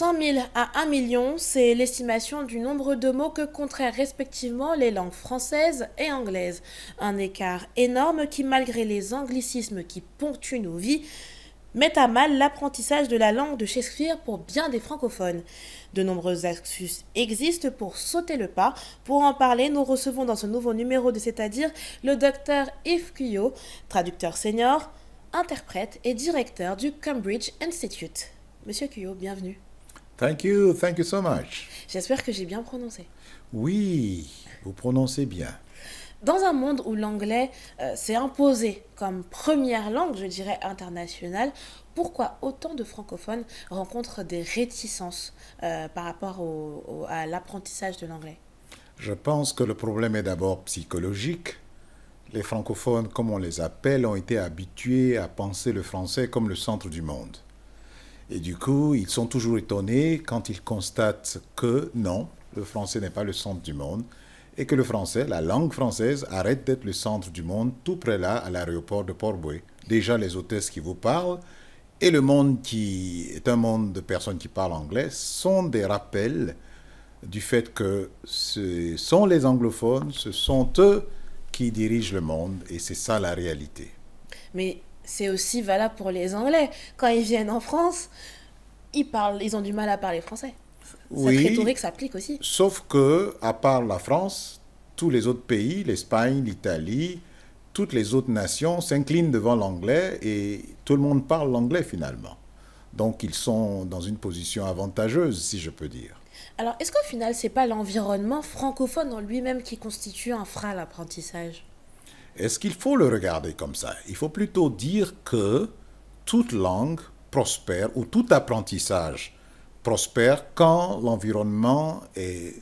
100 000 à 1 million, c'est l'estimation du nombre de mots que contraient respectivement les langues française et anglaise. Un écart énorme qui, malgré les anglicismes qui ponctuent nos vies, met à mal l'apprentissage de la langue de Shakespeare pour bien des francophones. De nombreuses astuces existent pour sauter le pas. Pour en parler, nous recevons dans ce nouveau numéro de C'est-à-dire le docteur Yves Cuyot, traducteur senior, interprète et directeur du Cambridge Institute. Monsieur Cuyot, bienvenue. Thank you, thank you so much. J'espère que j'ai bien prononcé. Oui, vous prononcez bien. Dans un monde où l'anglais euh, s'est imposé comme première langue, je dirais internationale, pourquoi autant de francophones rencontrent des réticences euh, par rapport à l'apprentissage de l'anglais Je pense que le problème est d'abord psychologique. Les francophones, comme on les appelle, ont été habitués à penser le français comme le centre du monde. Et du coup, ils sont toujours étonnés quand ils constatent que non, le français n'est pas le centre du monde et que le français, la langue française, arrête d'être le centre du monde tout près là, à l'aéroport de Port-Boué. Déjà, les hôtesses qui vous parlent et le monde qui est un monde de personnes qui parlent anglais sont des rappels du fait que ce sont les anglophones, ce sont eux qui dirigent le monde et c'est ça la réalité. Mais c'est aussi valable pour les Anglais. Quand ils viennent en France, ils, parlent, ils ont du mal à parler français. Oui, que rhétorique s'applique aussi. Sauf que, à part la France, tous les autres pays, l'Espagne, l'Italie, toutes les autres nations s'inclinent devant l'anglais et tout le monde parle l'anglais finalement. Donc ils sont dans une position avantageuse, si je peux dire. Alors, est-ce qu'au final, c'est pas l'environnement francophone en lui-même qui constitue un frein à l'apprentissage est-ce qu'il faut le regarder comme ça Il faut plutôt dire que toute langue prospère ou tout apprentissage prospère quand l'environnement est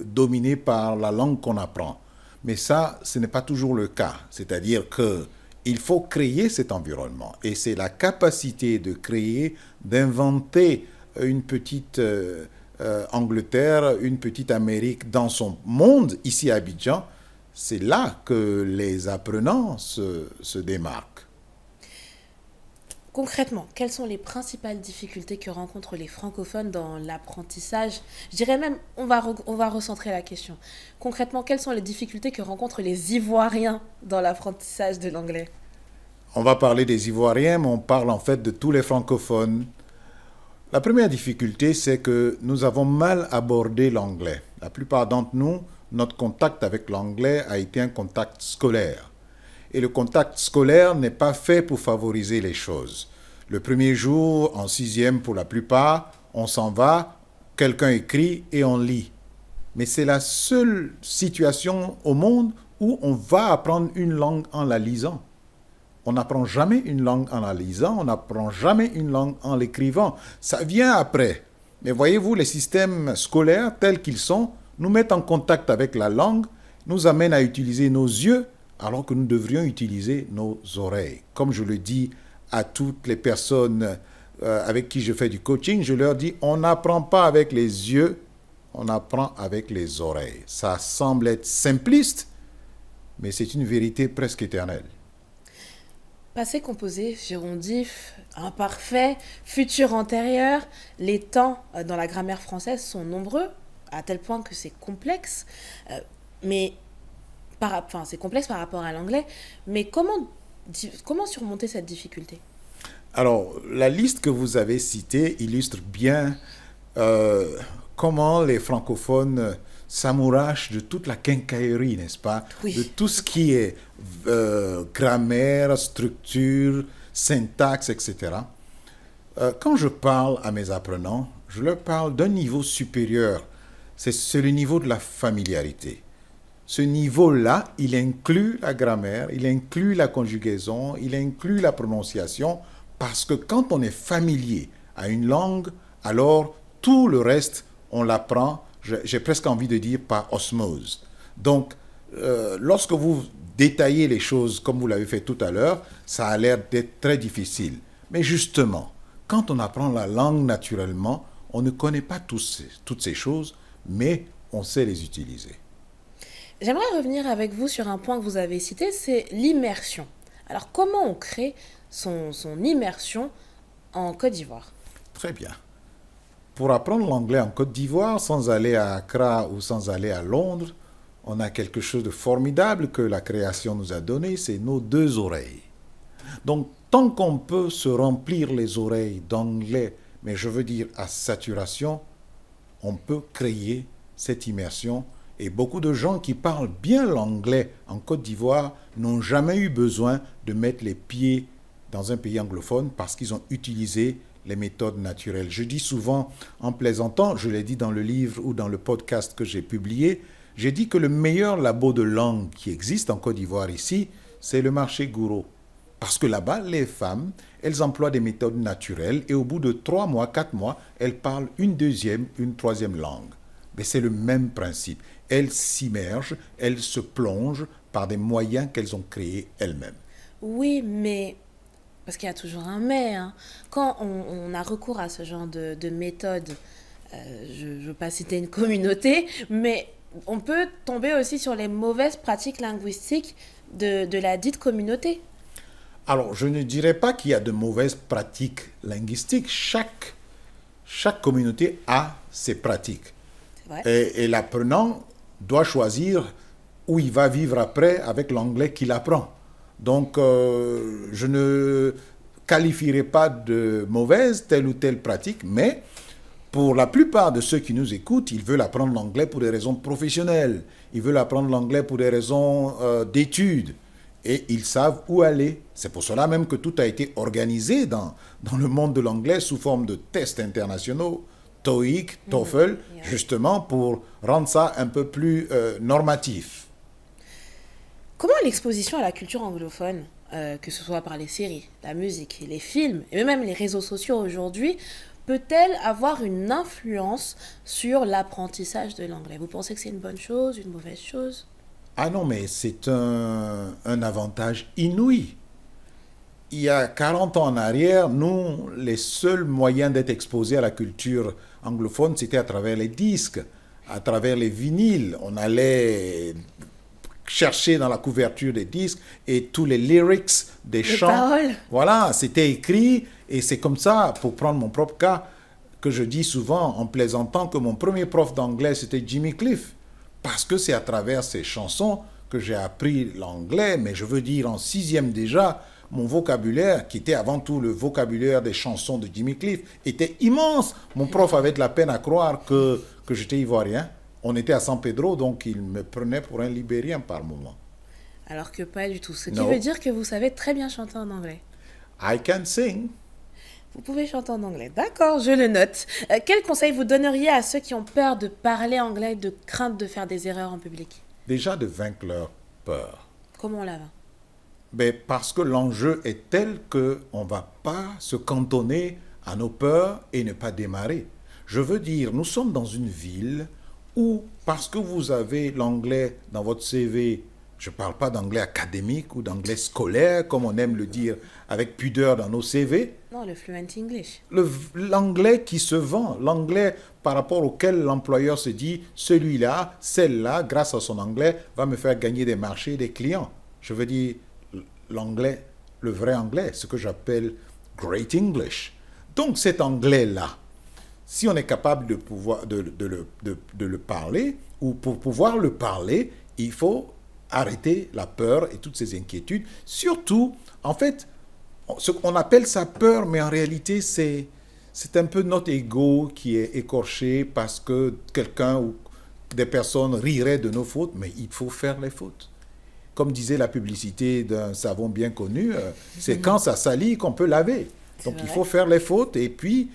dominé par la langue qu'on apprend. Mais ça, ce n'est pas toujours le cas. C'est-à-dire que il faut créer cet environnement. Et c'est la capacité de créer, d'inventer une petite euh, euh, Angleterre, une petite Amérique dans son monde, ici à Abidjan, c'est là que les apprenants se, démarquent. Concrètement, quelles sont les principales difficultés que rencontrent les francophones dans l'apprentissage Je dirais même, on va, on va recentrer la question. Concrètement, quelles sont les difficultés que rencontrent les Ivoiriens dans l'apprentissage de l'anglais On va parler des Ivoiriens, mais on parle en fait de tous les francophones. La première difficulté, c'est que nous avons mal abordé l'anglais. La plupart d'entre nous notre contact avec l'anglais a été un contact scolaire. Et le contact scolaire n'est pas fait pour favoriser les choses. Le premier jour, en sixième pour la plupart, on s'en va, quelqu'un écrit et on lit. Mais c'est la seule situation au monde où on va apprendre une langue en la lisant. On n'apprend jamais une langue en la lisant, on n'apprend jamais une langue en l'écrivant. Ça vient après. Mais voyez-vous, les systèmes scolaires tels qu'ils sont nous mettent en contact avec la langue, nous amène à utiliser nos yeux alors que nous devrions utiliser nos oreilles. Comme je le dis à toutes les personnes euh, avec qui je fais du coaching, je leur dis, on n'apprend pas avec les yeux, on apprend avec les oreilles. Ça semble être simpliste, mais c'est une vérité presque éternelle. Passé composé, gérondif, imparfait, futur antérieur, les temps euh, dans la grammaire française sont nombreux, à tel point que c'est complexe, euh, mais par, enfin, c'est complexe par rapport à l'anglais, mais comment, comment surmonter cette difficulté Alors, la liste que vous avez citée illustre bien euh, comment les francophones s'amourachent de toute la quincaillerie, n'est-ce pas De tout ce qui est euh, grammaire, structure, syntaxe, etc. quand je parle à mes apprenants, je leur parle d'un niveau supérieur c'est le niveau de la familiarité. Ce niveau-là, il inclut la grammaire, il inclut la conjugaison, il inclut la prononciation, parce que quand on est familier à une langue, alors tout le reste, on l'apprend, j'ai presque envie de dire, par osmose. Donc, euh, lorsque vous détaillez les choses comme vous l'avez fait tout à l'heure, ça a l'air d'être très difficile. Mais justement, quand on apprend la langue naturellement, on ne connaît pas toutes ces choses, mais on sait les utiliser. J'aimerais revenir avec vous sur un point que vous avez cité, c'est l'immersion. Alors comment on crée son, son immersion en Côte d'Ivoire Très bien. Pour apprendre l'anglais en Côte d'Ivoire, sans aller à Accra ou sans aller à Londres, on a quelque chose de formidable que la création nous a donné, c'est nos deux oreilles. Donc, tant qu'on peut se remplir les oreilles d'anglais, mais je veux dire à saturation, on peut créer cette immersion. Et beaucoup de gens qui parlent bien l'anglais en Côte d'Ivoire n'ont jamais eu besoin de mettre les pieds dans un pays anglophone parce qu'ils ont utilisé les méthodes naturelles. Je dis souvent en plaisantant, je l'ai dit dans le livre ou dans le podcast que j'ai publié, j'ai dit que le meilleur labo de langue qui existe en Côte d'Ivoire ici, c'est le marché Gouraud. Parce que là-bas, les femmes, elles emploient des méthodes naturelles et au bout de trois mois, quatre mois, elles parlent une deuxième, une troisième langue. Mais c'est le même principe. Elles s'immergent, elles se plongent par des moyens qu'elles ont créés elles-mêmes. Oui, mais parce qu'il y a toujours un mais. Hein. Quand on, a recours à ce genre de, de méthode, euh, je ne veux pas citer une communauté, mais on peut tomber aussi sur les mauvaises pratiques linguistiques de la dite communauté. Alors, je ne dirais pas qu'il y a de mauvaises pratiques linguistiques. Chaque, communauté a ses pratiques. Et, l'apprenant doit choisir où il va vivre après avec l'anglais qu'il apprend. Donc, euh, je ne qualifierai pas de mauvaise telle ou telle pratique, mais pour la plupart de ceux qui nous écoutent, ils veulent apprendre l'anglais pour des raisons professionnelles, ils veulent apprendre l'anglais pour des raisons euh, d'études et ils savent où aller. C'est pour cela même que tout a été organisé dans, le monde de l'anglais sous forme de tests internationaux, TOEIC, mhm. TOEFL, justement pour rendre ça un peu plus euh, normatif. Comment l'exposition à la culture anglophone, euh, que ce soit par les séries, la musique, les films et même les réseaux sociaux aujourd'hui, peut-elle avoir une influence sur l'apprentissage de l'anglais Vous pensez que c'est une bonne chose, une mauvaise chose ah non, mais c'est un, un, avantage inouï. Il y a 40 ans en arrière, nous, les seuls moyens d'être exposés à la culture anglophone, c'était à travers les disques, à travers les vinyles. On allait chercher dans la couverture des disques et tous les lyrics des les chants. Paroles. Voilà, c'était écrit et c'est comme ça, pour prendre mon propre cas, que je dis souvent en plaisantant que mon premier prof d'anglais, c'était Jimmy Cliff. Parce que c'est à travers ces chansons que j'ai appris l'anglais, mais je veux dire en sixième déjà, mon vocabulaire, qui était avant tout le vocabulaire des chansons de Jimmy Cliff, était immense. Mon prof avait de la peine à croire que, j'étais ivoirien. On était à San Pedro, donc il me prenait pour un libérien par moment. Alors que pas du tout. Ce qui veut dire que vous savez très bien chanter en anglais. I can sing. Vous pouvez chanter en anglais. D'accord, je le note. Euh, quel conseil vous donneriez à ceux qui ont peur de parler anglais de crainte de faire des erreurs en public Déjà de vaincre leur peur. Comment on la vainc Parce que l'enjeu est tel qu'on ne va pas se cantonner à nos peurs et ne pas démarrer. Je veux dire, nous sommes dans une ville où, parce que vous avez l'anglais dans votre CV, je ne parle pas d'anglais académique ou d'anglais scolaire, comme on aime le dire avec pudeur dans nos CV. Non, le fluent English. L'anglais qui se vend, l'anglais par rapport auquel l'employeur se dit, celui-là, celle-là, grâce à son anglais, va me faire gagner des marchés, des clients. Je veux dire l'anglais, le vrai anglais, ce que j'appelle Great English. Donc cet anglais-là, si on est capable de, pouvoir, de, de le parler, ou pour pouvoir le parler, il faut arrêter la peur et toutes ces inquiétudes. Surtout, en fait, ce qu'on appelle ça peur, mais en réalité, c'est, c'est un peu notre ego qui est écorché parce que quelqu'un ou des personnes riraient de nos fautes, mais il faut faire les fautes. Comme disait la publicité d'un savon bien connu, euh, c'est quand ça salit qu'on peut laver. Donc il faut faire les fautes et puis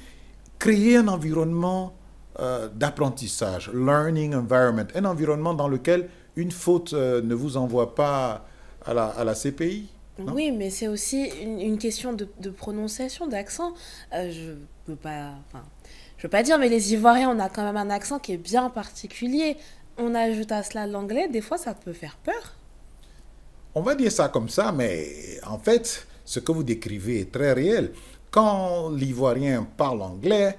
créer un environnement euh, d'apprentissage, learning environment, un environnement dans lequel une faute euh, ne vous envoie pas à la, CPI oui, mais c'est aussi une, question de, prononciation, d'accent. Euh, je peux pas, veux pas dire, mais les Ivoiriens, on a quand même un accent qui est bien particulier. On ajoute à cela l'anglais, des fois, ça peut faire peur. On va dire ça comme ça, mais en fait, ce que vous décrivez est très réel. Quand l'Ivoirien parle anglais,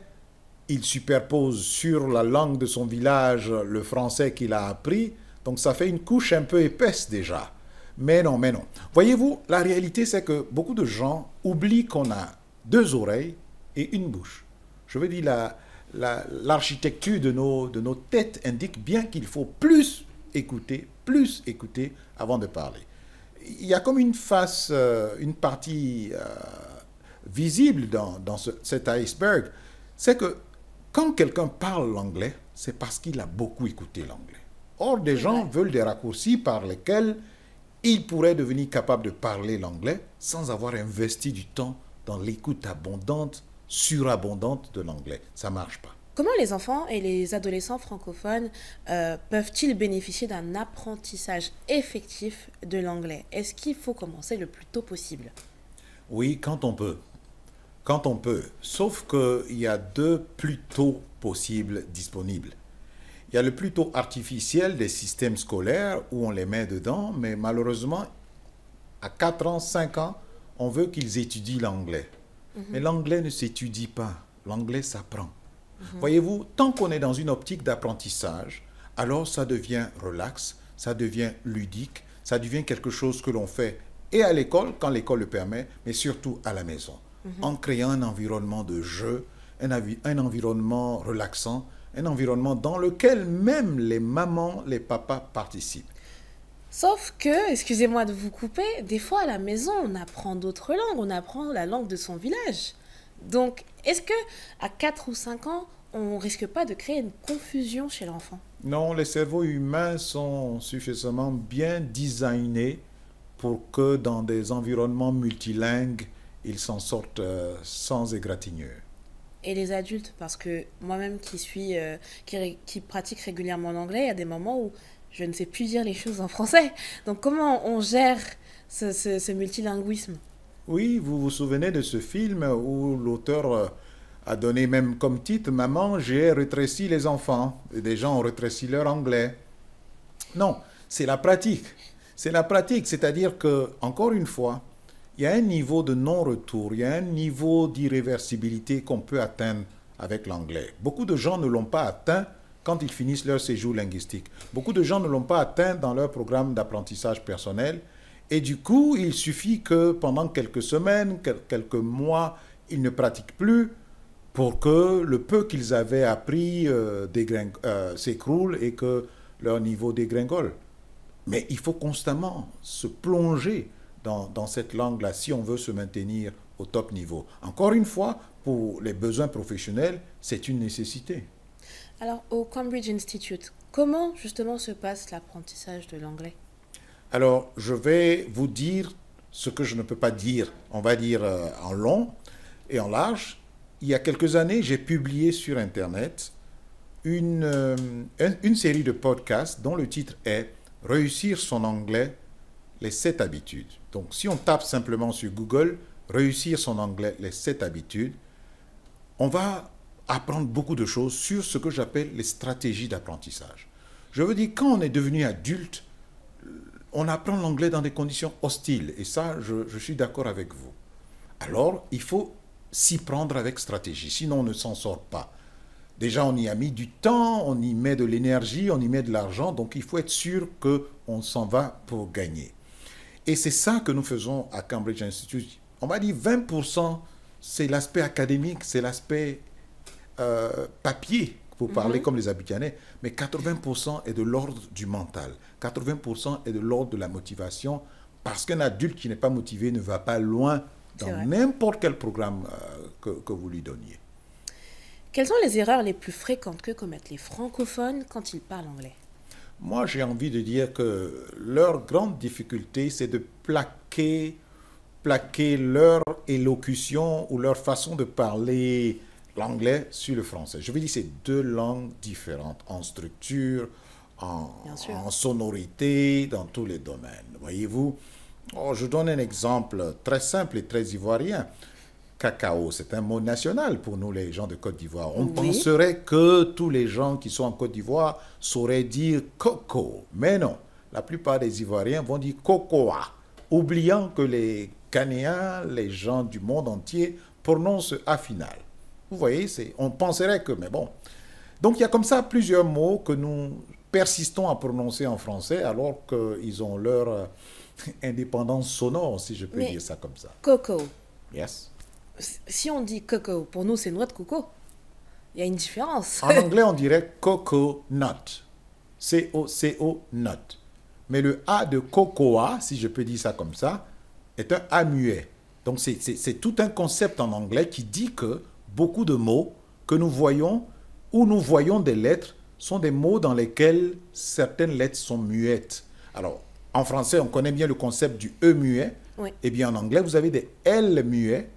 il superpose sur la langue de son village le français qu'il a appris donc ça fait une couche un peu épaisse déjà. Mais non, mais non. Voyez-vous, la réalité, c'est que beaucoup de gens oublient qu'on a deux oreilles et une bouche. Je veux dire, l'architecture de, nos, de nos têtes indique bien qu'il faut plus écouter, plus écouter avant de parler. Il y a comme une face, euh, une partie euh, visible dans, dans cet iceberg, c'est que quand quelqu'un parle l'anglais, c'est parce qu'il a beaucoup écouté l'anglais. Or, des gens veulent des raccourcis par lesquels ils pourraient devenir capables de parler l'anglais sans avoir investi du temps dans l'écoute abondante, surabondante de l'anglais. Ça ne marche pas. Comment les enfants et les adolescents francophones euh, peuvent-ils bénéficier d'un apprentissage effectif de l'anglais Est-ce qu'il faut commencer le plus tôt possible Oui, quand on peut. Quand on peut. Sauf qu'il y a deux plus tôt possibles disponibles. Il y a le plutôt artificiel des systèmes scolaires où on les met dedans, mais malheureusement, à 4 ans, 5 ans, on veut qu'ils étudient l'anglais. Mhm. Mais l'anglais ne s'étudie pas, l'anglais s'apprend. Mhm. Voyez-vous, tant qu'on est dans une optique d'apprentissage, alors ça devient relax, ça devient ludique, ça devient quelque chose que l'on fait et à l'école, quand l'école le permet, mais surtout à la maison, mhm. en créant un environnement de jeu, un environnement relaxant un environnement dans lequel même les mamans, les papas participent. Sauf que, excusez-moi de vous couper, des fois à la maison, on apprend d'autres langues, on apprend la langue de son village. Donc, est-ce que à 4 ou 5 ans, on risque pas de créer une confusion chez l'enfant Non, les cerveaux humains sont suffisamment bien designés pour que dans des environnements multilingues, ils s'en sortent euh, sans égratignures et les adultes parce que moi-même qui suis euh, qui, pratique régulièrement l'anglais, il y a des moments où je ne sais plus dire les choses en français. Donc comment on gère ce, multilinguisme Oui, vous vous souvenez de ce film où l'auteur euh, a donné même comme titre Maman, j'ai rétréci les enfants. Et des gens ont rétréci leur anglais. Non, c'est la pratique. C'est la pratique, c'est-à-dire que, encore une fois, il y a un niveau de non-retour, il y a un niveau d'irréversibilité qu'on peut atteindre avec l'anglais. Beaucoup de gens ne l'ont pas atteint quand ils finissent leur séjour linguistique. Beaucoup de gens ne l'ont pas atteint dans leur programme d'apprentissage personnel. Et du coup, il suffit que pendant quelques semaines, quelques mois, ils ne pratiquent plus pour que le peu qu'ils avaient appris euh, euh, s'écroule et que leur niveau dégringole. Mais il faut constamment se plonger dans, cette langue-là si on veut se maintenir au top niveau. Encore une fois, pour les besoins professionnels, c'est une nécessité. Alors, au Cambridge Institute, comment justement se passe l'apprentissage de l'anglais Alors, je vais vous dire ce que je ne peux pas dire, on va dire euh, en long et en large. Il y a quelques années, j'ai publié sur Internet une, euh, une série de podcasts dont le titre est Réussir son anglais les 7 habitudes. Donc si on tape simplement sur Google, réussir son anglais, les sept habitudes, on va apprendre beaucoup de choses sur ce que j'appelle les stratégies d'apprentissage. Je veux dire, quand on est devenu adulte, on apprend l'anglais dans des conditions hostiles, et ça, je, je suis d'accord avec vous. Alors, il faut s'y prendre avec stratégie, sinon on ne s'en sort pas. Déjà, on y a mis du temps, on y met de l'énergie, on y met de l'argent, donc il faut être sûr qu'on s'en va pour gagner. Et c'est ça que nous faisons à Cambridge Institute. On va dire 20%, c'est l'aspect académique, c'est l'aspect euh, papier, pour mhm. parler comme les Abidjanais, mais 80% est de l'ordre du mental, 80% est de l'ordre de la motivation, parce qu'un adulte qui n'est pas motivé ne va pas loin dans n'importe quel programme euh, que vous lui donniez. Quelles sont les erreurs les plus fréquentes que commettent les francophones quand ils parlent anglais moi, j'ai envie de dire que leur grande difficulté, c'est de plaquer, plaquer leur élocution ou leur façon de parler l'anglais sur le français. Je veux dire, c'est deux langues différentes en structure, en, sonorité, dans tous les domaines. Voyez-vous, oh, je donne un exemple très simple et très ivoirien cacao, c'est un mot national pour nous, les gens de Côte d'Ivoire. On penserait que tous les gens qui sont en Côte d'Ivoire sauraient dire coco. Mais non, la plupart des Ivoiriens vont dire cocoa, oubliant que les Ghanéens, les gens du monde entier prononcent A final. Vous voyez, on penserait que, mais bon. Donc il y a comme ça plusieurs mots que nous persistons à prononcer en français alors qu'ils ont leur euh, indépendance sonore, si je peux dire ça comme ça. Coco. Yes si on dit coco, pour nous, c'est noix de coco. Il y a une différence. En anglais, on dirait coconut. C-O-C-O nut. Mais le A de cocoa, si je peux dire ça comme ça, est un A muet. Donc c'est tout un concept en anglais qui dit que beaucoup de mots que nous voyons ou nous voyons des lettres sont des mots dans lesquels certaines lettres sont muettes. Alors, en français, on connaît bien le concept du E muet. Oui. Eh bien, en anglais, vous avez des L muets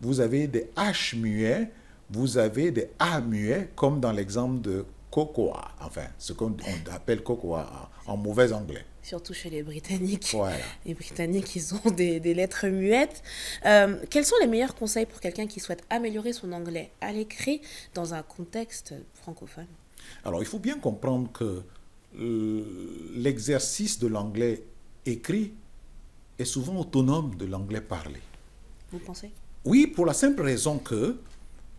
vous avez des H muets, vous avez des A muets, comme dans l'exemple de cocoa, enfin, ce qu'on appelle cocoa hein, en, mauvais anglais. Surtout chez les Britanniques. Voilà. Les Britanniques, ils ont des, lettres muettes. Euh, quels sont les meilleurs conseils pour quelqu'un qui souhaite améliorer son anglais à l'écrit dans un contexte francophone Alors, il faut bien comprendre que euh, l'exercice de l'anglais écrit est souvent autonome de l'anglais parlé. Vous pensez oui, pour la simple raison que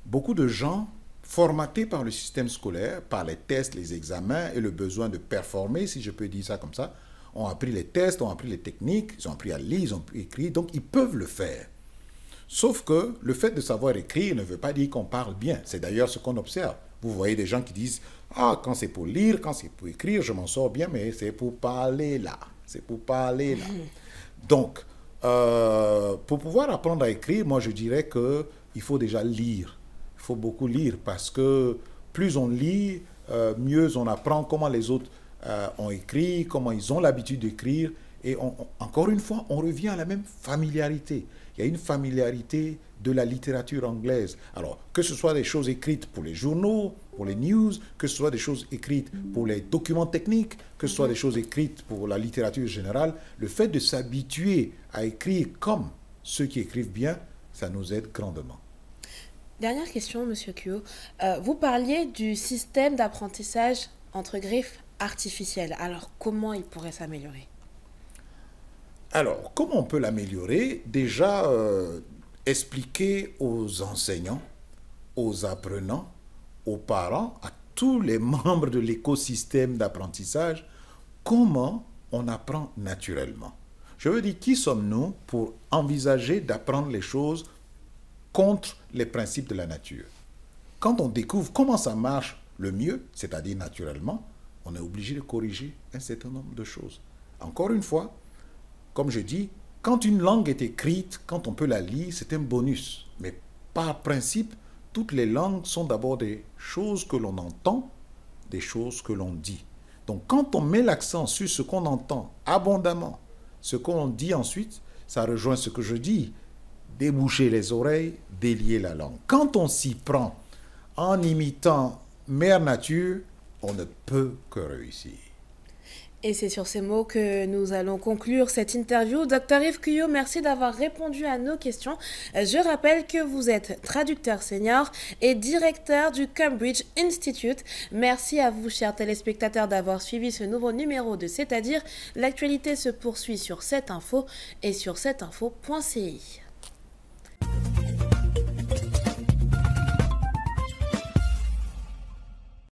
beaucoup de gens formatés par le système scolaire, par les tests, les examens et le besoin de performer, si je peux dire ça comme ça, ont appris les tests, ont appris les techniques, ils ont appris à lire, ils ont écrit, donc ils peuvent le faire. Sauf que le fait de savoir écrire ne veut pas dire qu'on parle bien. C'est d'ailleurs ce qu'on observe. Vous voyez des gens qui disent Ah, quand c'est pour lire, quand c'est pour écrire, je m'en sors bien, mais c'est pour parler là. C'est pour parler là. Donc, euh, pour pouvoir apprendre à écrire, moi je dirais qu'il faut déjà lire. Il faut beaucoup lire parce que plus on lit, euh, mieux on apprend comment les autres euh, ont écrit, comment ils ont l'habitude d'écrire. Et encore une fois, on revient à la même familiarité. Il y a une familiarité de la littérature anglaise. Alors, que ce soit des choses écrites pour les journaux, pour les news, que ce soit des choses écrites pour les documents techniques, que ce soit des choses écrites pour la littérature générale, le fait de s'habituer à écrire comme ceux qui écrivent bien, ça nous aide grandement. Dernière question, Monsieur Kyo. Euh, vous parliez du système d'apprentissage entre griffes artificiel. Alors, comment il pourrait s'améliorer Alors, comment on peut l'améliorer Déjà, euh, expliquer aux enseignants, aux apprenants, aux parents, à tous les membres de l'écosystème d'apprentissage, comment on apprend naturellement. Je veux dire, qui sommes-nous pour envisager d'apprendre les choses contre les principes de la nature Quand on découvre comment ça marche le mieux, c'est-à-dire naturellement, on est obligé de corriger un certain nombre de choses. Encore une fois, comme je dis, quand une langue est écrite, quand on peut la lire, c'est un bonus. Mais par principe, toutes les langues sont d'abord des choses que l'on entend, des choses que l'on dit. Donc quand on met l'accent sur ce qu'on entend abondamment, ce qu'on dit ensuite, ça rejoint ce que je dis, déboucher les oreilles, délier la langue. Quand on s'y prend en imitant Mère Nature, on ne peut que réussir. Et c'est sur ces mots que nous allons conclure cette interview. Dr Yves Cuyo, merci d'avoir répondu à nos questions. Je rappelle que vous êtes traducteur senior et directeur du Cambridge Institute. Merci à vous, chers téléspectateurs, d'avoir suivi ce nouveau numéro de C'est-à-dire l'actualité se poursuit sur cette info et sur cetteinfo.ci.